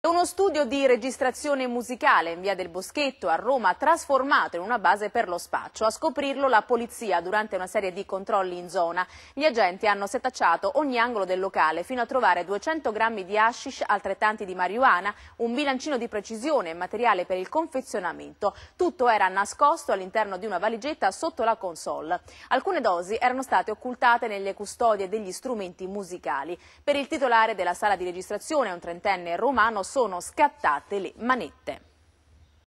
Uno studio di registrazione musicale in via del Boschetto a Roma trasformato in una base per lo spaccio. A scoprirlo la polizia durante una serie di controlli in zona. Gli agenti hanno setacciato ogni angolo del locale fino a trovare 200 grammi di hashish, altrettanti di marijuana, un bilancino di precisione e materiale per il confezionamento. Tutto era nascosto all'interno di una valigetta sotto la console. Alcune dosi erano state occultate nelle custodie degli strumenti musicali. Per il titolare della sala di registrazione, un trentenne romano, sono scattate le manette.